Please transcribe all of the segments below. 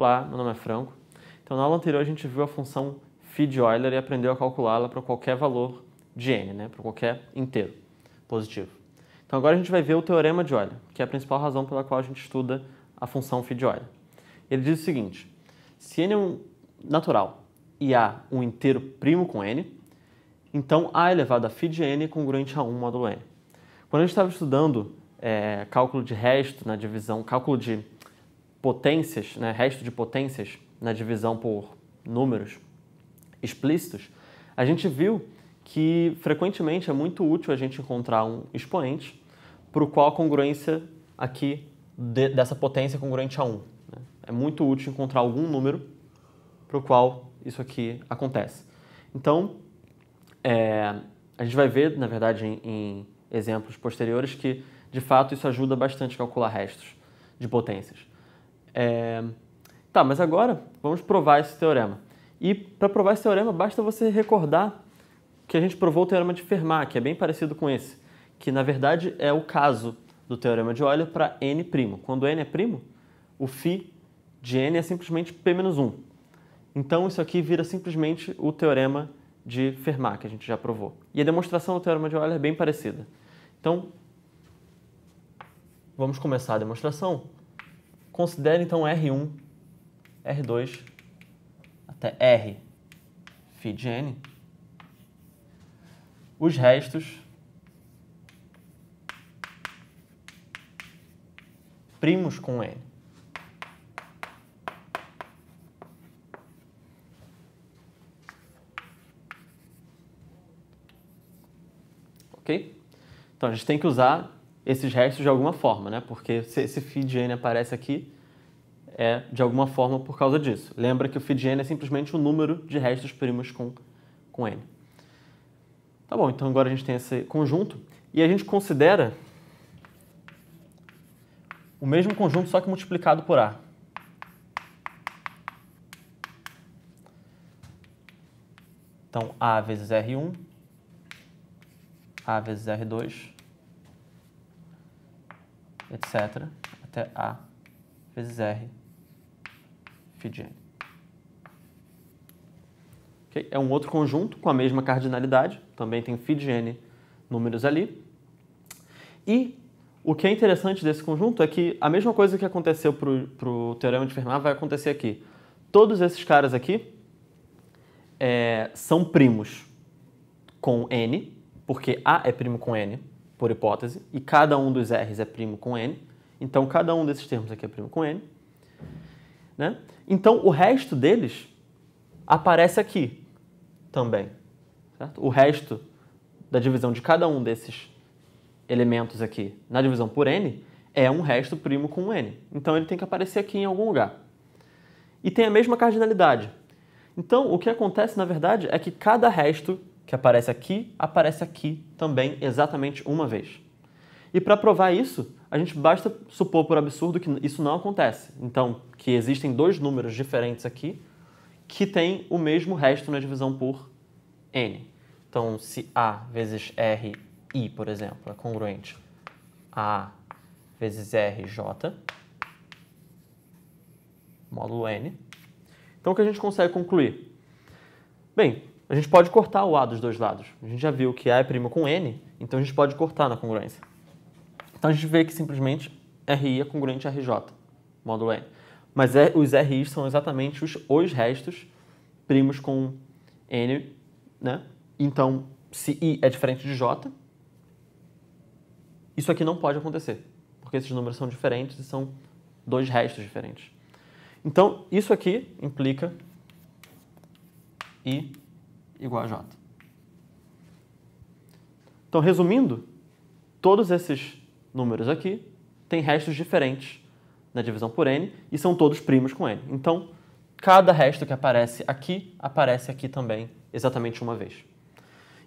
Olá, meu nome é Franco. Então, na aula anterior a gente viu a função phi de Euler e aprendeu a calculá-la para qualquer valor de n, né? para qualquer inteiro positivo. Então agora a gente vai ver o teorema de Euler, que é a principal razão pela qual a gente estuda a função phi de Euler. Ele diz o seguinte, se n é um natural e há um inteiro primo com n, então a elevado a phi de n é congruente a 1 módulo n. Quando a gente estava estudando é, cálculo de resto na divisão, cálculo de potências, né, resto de potências na divisão por números explícitos, a gente viu que frequentemente é muito útil a gente encontrar um expoente para o qual a congruência aqui de, dessa potência é congruente a 1. Né? É muito útil encontrar algum número para o qual isso aqui acontece. Então, é, a gente vai ver, na verdade, em, em exemplos posteriores que, de fato, isso ajuda bastante a calcular restos de potências. É... Tá, mas agora vamos provar esse teorema. E para provar esse teorema, basta você recordar que a gente provou o teorema de Fermat, que é bem parecido com esse, que na verdade é o caso do teorema de Euler para n'. Quando n é primo, o φ de n é simplesmente p-1. Então isso aqui vira simplesmente o teorema de Fermat, que a gente já provou. E a demonstração do teorema de Euler é bem parecida. Então, vamos começar a demonstração Considere então R1, R2 até R φ de n. Os restos primos com n. Ok? Então a gente tem que usar esses restos de alguma forma, né? Porque se esse feed n aparece aqui, é de alguma forma por causa disso. Lembra que o feed n é simplesmente o número de restos primos com, com n. Tá bom, então agora a gente tem esse conjunto e a gente considera o mesmo conjunto, só que multiplicado por A. Então, A vezes R1, A vezes R2, etc., até A vezes R φ de n. Okay? É um outro conjunto com a mesma cardinalidade, também tem φ de n números ali. E o que é interessante desse conjunto é que a mesma coisa que aconteceu para o teorema de Fermat vai acontecer aqui. Todos esses caras aqui é, são primos com n, porque A é primo com n, por hipótese, e cada um dos R's é primo com N. Então, cada um desses termos aqui é primo com N. Né? Então, o resto deles aparece aqui também. Certo? O resto da divisão de cada um desses elementos aqui na divisão por n é um resto primo com n. Então ele tem que aparecer aqui em algum lugar. E tem a mesma cardinalidade. Então o que acontece na verdade é que cada resto que aparece aqui, aparece aqui também exatamente uma vez. E para provar isso, a gente basta supor por absurdo que isso não acontece. Então, que existem dois números diferentes aqui que têm o mesmo resto na divisão por n. Então, se a vezes r i, por exemplo, é congruente a vezes r j, módulo n. Então, o que a gente consegue concluir? Bem, a gente pode cortar o A dos dois lados. A gente já viu que A é primo com N, então a gente pode cortar na congruência. Então a gente vê que simplesmente RI é congruente a RJ, módulo N. Mas é, os RIs são exatamente os, os restos primos com N, né? Então, se I é diferente de J, isso aqui não pode acontecer, porque esses números são diferentes e são dois restos diferentes. Então, isso aqui implica I igual a J. Então, resumindo, todos esses números aqui têm restos diferentes na divisão por n e são todos primos com n. Então, cada resto que aparece aqui aparece aqui também exatamente uma vez.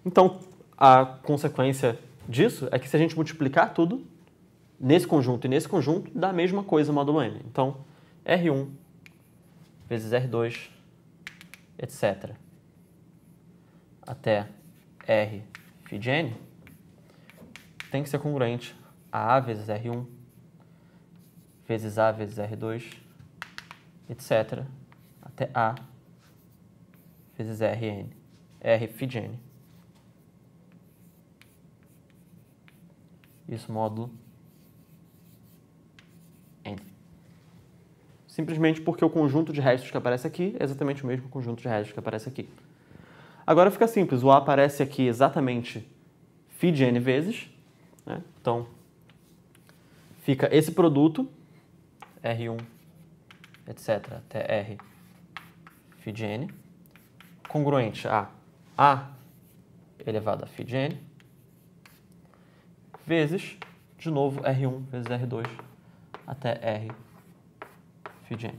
Então, a consequência disso é que se a gente multiplicar tudo nesse conjunto e nesse conjunto, dá a mesma coisa módulo n. Então, R1 vezes R2, etc até R de n tem que ser congruente a A vezes R1, vezes A vezes R2, etc. Até A vezes Rn, R de n. Isso módulo n. Simplesmente porque o conjunto de restos que aparece aqui é exatamente o mesmo conjunto de restos que aparece aqui. Agora fica simples, o A aparece aqui exatamente φ de n vezes. Né? Então, fica esse produto, R1, etc., até R, φ de n, congruente a A elevado a φ de n, vezes, de novo, R1 vezes R2, até R, φ de n.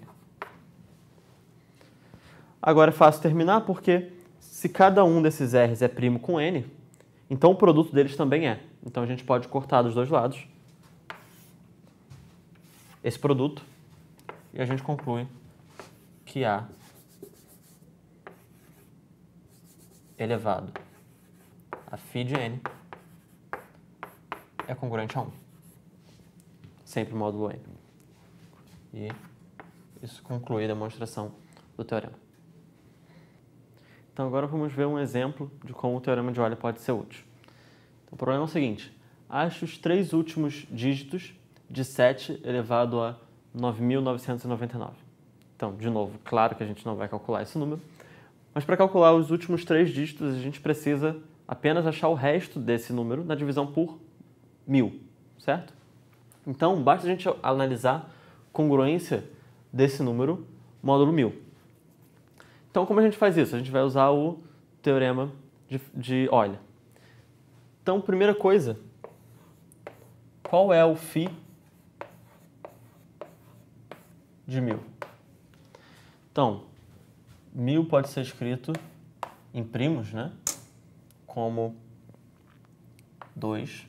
Agora é fácil terminar porque se cada um desses R's é primo com N, então o produto deles também é. Então a gente pode cortar dos dois lados esse produto e a gente conclui que A elevado a φ de N é congruente a 1. Sempre módulo N. E isso conclui a demonstração do teorema. Então agora vamos ver um exemplo de como o Teorema de Euler pode ser útil. Então, o problema é o seguinte, acho os três últimos dígitos de 7 elevado a 9.999. Então, de novo, claro que a gente não vai calcular esse número, mas para calcular os últimos três dígitos, a gente precisa apenas achar o resto desse número na divisão por mil, certo? Então, basta a gente analisar congruência desse número módulo mil. Então, como a gente faz isso? A gente vai usar o teorema de, de Euler. Então, primeira coisa, qual é o φ de mil? Então, mil pode ser escrito em primos, né? Como 2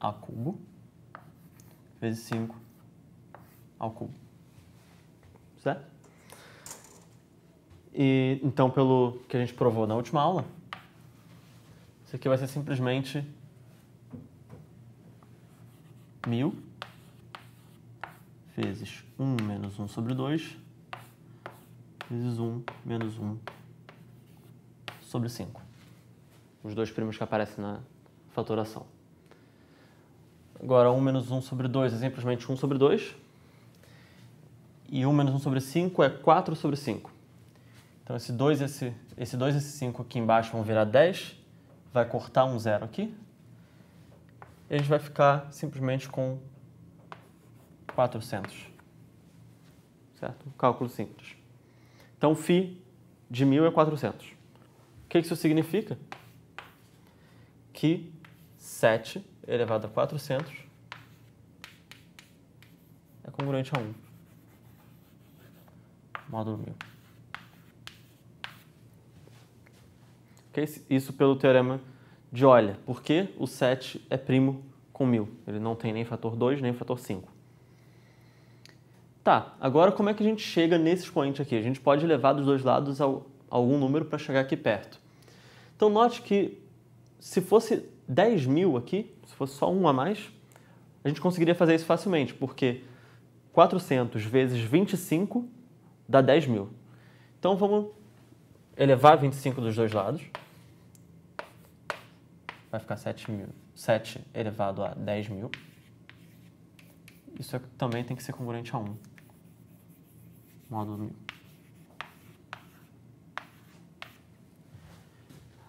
a cubo vezes 5 ao cubo. Certo? E então, pelo que a gente provou na última aula, isso aqui vai ser simplesmente mil vezes 1 menos 1 sobre 2 vezes 1 menos 1 sobre 5. Os dois primos que aparecem na fatoração. Agora, 1 menos 1 sobre 2 é simplesmente 1 sobre 2. E 1 menos 1 sobre 5 é 4 sobre 5. Então esse 2 e esse, esse esse 5 aqui embaixo vão virar 10, vai cortar um zero aqui. E a gente vai ficar simplesmente com 400. Certo? Um cálculo simples. Então φ de 1000 é 400. O que isso significa? Que 7 elevado a 400 é congruente a 1. Módulo 1000. É okay? Isso pelo teorema de Euler, porque o 7 é primo com 1000. Ele não tem nem fator 2, nem fator 5. Tá, agora como é que a gente chega nesse expoente aqui? A gente pode levar dos dois lados ao, algum número para chegar aqui perto. Então note que se fosse 10.000 aqui, se fosse só um a mais, a gente conseguiria fazer isso facilmente, porque 400 vezes 25 dá 10.000. Então vamos elevar 25 dos dois lados vai ficar 7, mil, 7 elevado a 10 mil. Isso também tem que ser congruente a 1. Módulo 1000.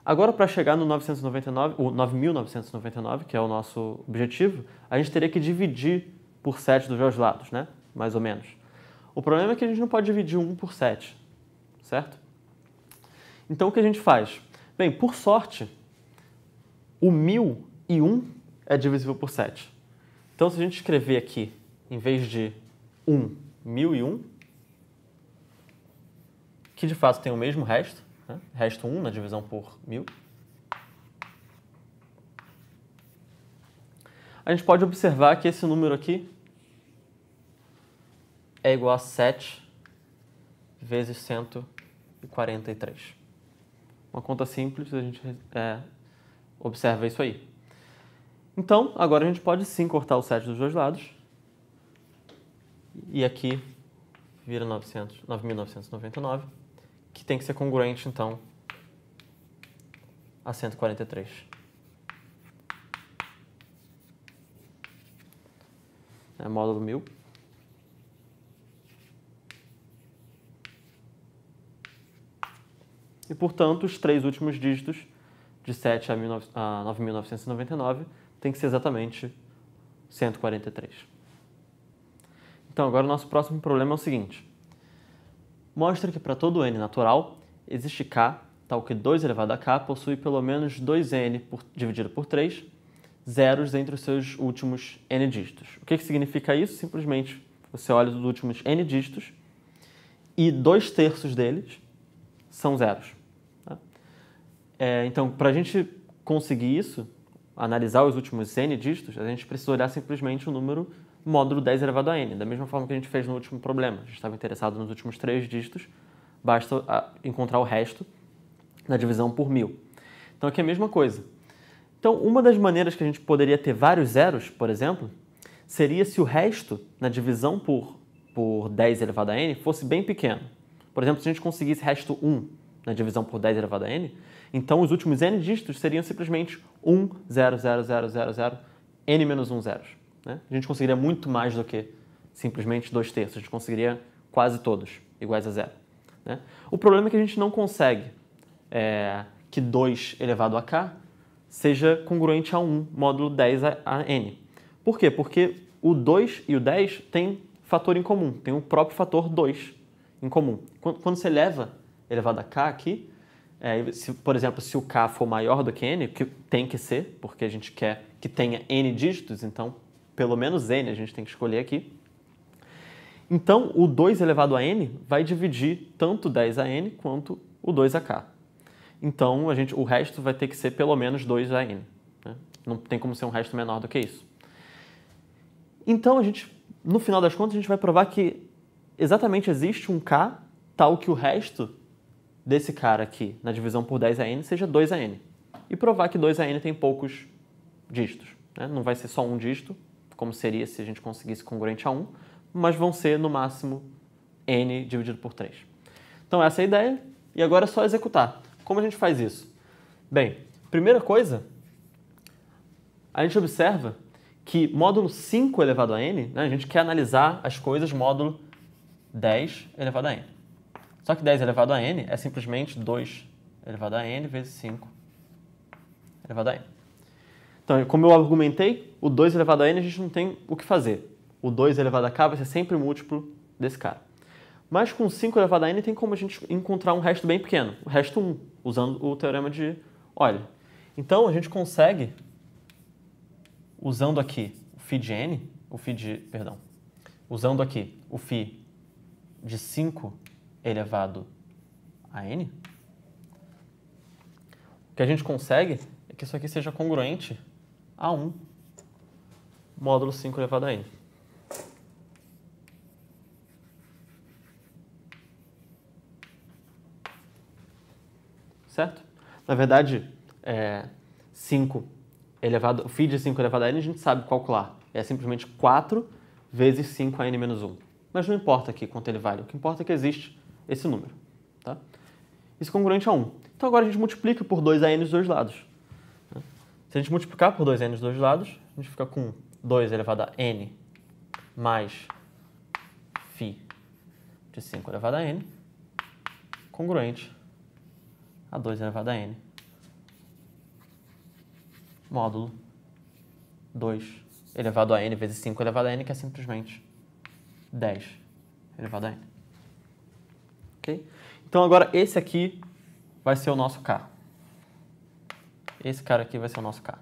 Agora, para chegar no 999, o 9.999, que é o nosso objetivo, a gente teria que dividir por 7 dos dois lados, né? Mais ou menos. O problema é que a gente não pode dividir 1 por 7, certo? Então, o que a gente faz? Bem, por sorte, o 1001 é divisível por 7. Então, se a gente escrever aqui, em vez de 1, 1001, que de fato tem o mesmo resto, né? resto 1 na divisão por 1000, a gente pode observar que esse número aqui é igual a 7 vezes 143. Uma conta simples, a gente é, Observa isso aí. Então, agora a gente pode sim cortar o 7 dos dois lados. E aqui vira 9.999, que tem que ser congruente, então, a 143. É módulo 1000. E, portanto, os três últimos dígitos de 7 a 9.999 tem que ser exatamente 143. Então, agora o nosso próximo problema é o seguinte. Mostra que para todo n natural existe k, tal que 2 elevado a k possui pelo menos 2n por, dividido por 3 zeros entre os seus últimos n dígitos. O que, que significa isso? Simplesmente você olha os últimos n dígitos e 2 terços deles são zeros. É, então, para a gente conseguir isso, analisar os últimos n dígitos, a gente precisa olhar simplesmente o número módulo 10 elevado a n, da mesma forma que a gente fez no último problema. A gente estava interessado nos últimos três dígitos, basta ah, encontrar o resto na divisão por mil. Então aqui é a mesma coisa. Então, uma das maneiras que a gente poderia ter vários zeros, por exemplo, seria se o resto na divisão por, por 10 elevado a n fosse bem pequeno. Por exemplo, se a gente conseguisse resto 1 na divisão por 10 elevado a n, então os últimos n dígitos seriam simplesmente 1, 0, 0, 0, 0, 0, n menos 1 zeros. Né? A gente conseguiria muito mais do que simplesmente 2 terços, a gente conseguiria quase todos iguais a zero. Né? O problema é que a gente não consegue é, que 2 elevado a k seja congruente a 1, módulo 10 a, a n. Por quê? Porque o 2 e o 10 têm fator em comum, tem o próprio fator 2 em comum. Quando, quando você eleva elevado a k aqui, é, se, por exemplo, se o K for maior do que N, que tem que ser, porque a gente quer que tenha N dígitos, então pelo menos N a gente tem que escolher aqui. Então, o 2 elevado a N vai dividir tanto 10 a N quanto o 2 a K. Então, a gente, o resto vai ter que ser pelo menos 2 a N. Né? Não tem como ser um resto menor do que isso. Então, a gente, no final das contas, a gente vai provar que exatamente existe um K tal que o resto desse cara aqui na divisão por 10 n seja 2 n E provar que 2 n tem poucos dígitos. Né? Não vai ser só um dígito, como seria se a gente conseguisse congruente a 1, mas vão ser no máximo N dividido por 3. Então essa é a ideia, e agora é só executar. Como a gente faz isso? Bem, primeira coisa, a gente observa que módulo 5 elevado a n, né, a gente quer analisar as coisas módulo 10 elevado a n. Só que 10 elevado a n é simplesmente 2 elevado a n vezes 5 elevado a n. Então, como eu argumentei, o 2 elevado a n a gente não tem o que fazer. O 2 elevado a k vai ser sempre múltiplo desse cara. Mas com 5 elevado a n tem como a gente encontrar um resto bem pequeno, o resto 1, usando o teorema de Euler. Então, a gente consegue, usando aqui o φ de n, o φ de, perdão, usando aqui o φ de 5 elevado a n, o que a gente consegue é que isso aqui seja congruente a 1 módulo 5 elevado a n. Certo? Na verdade, é, 5 elevado, o phi de 5 elevado a n a gente sabe calcular. É simplesmente 4 vezes 5 a n menos 1. Mas não importa aqui quanto ele vale. O que importa é que existe esse número. Tá? Isso é congruente a 1. Então agora a gente multiplica por 2 n dos dois lados. Né? Se a gente multiplicar por 2n dos dois lados, a gente fica com 2 elevado a n mais φ de 5 elevado a n, congruente a 2 elevado a n, módulo 2 elevado a n vezes 5 elevado a n, que é simplesmente 10 elevado a n ok? Então agora esse aqui vai ser o nosso K. Esse cara aqui vai ser o nosso K.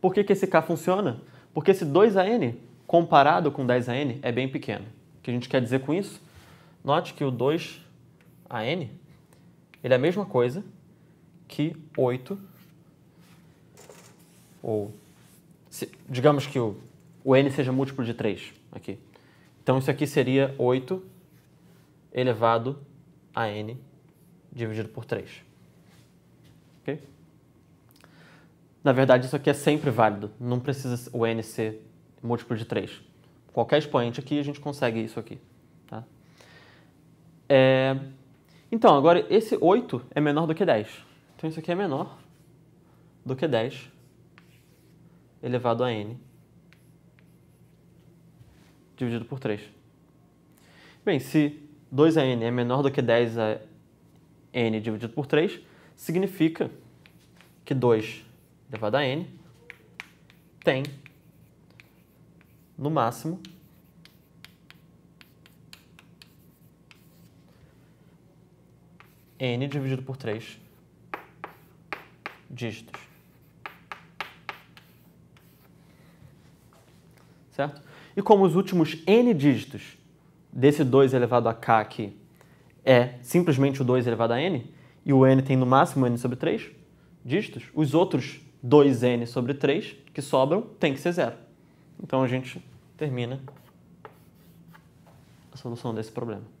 Por que, que esse K funciona? Porque esse 2AN comparado com 10AN é bem pequeno. O que a gente quer dizer com isso? Note que o 2AN ele é a mesma coisa que 8 ou se, digamos que o, o n seja múltiplo de 3 aqui. Então isso aqui seria 8 elevado a n dividido por 3. Okay? Na verdade, isso aqui é sempre válido. Não precisa o n ser múltiplo de 3. Qualquer expoente aqui, a gente consegue isso aqui. Tá? É... Então, agora, esse 8 é menor do que 10. Então, isso aqui é menor do que 10 elevado a n dividido por 3. Bem, se 2 n é menor do que 10 n dividido por 3, significa que 2 elevado a n tem, no máximo, n dividido por 3 dígitos. Certo? E como os últimos n dígitos desse 2 elevado a k aqui é simplesmente o 2 elevado a n, e o n tem no máximo n sobre 3 dígitos, os outros 2n sobre 3 que sobram tem que ser zero. Então a gente termina a solução desse problema.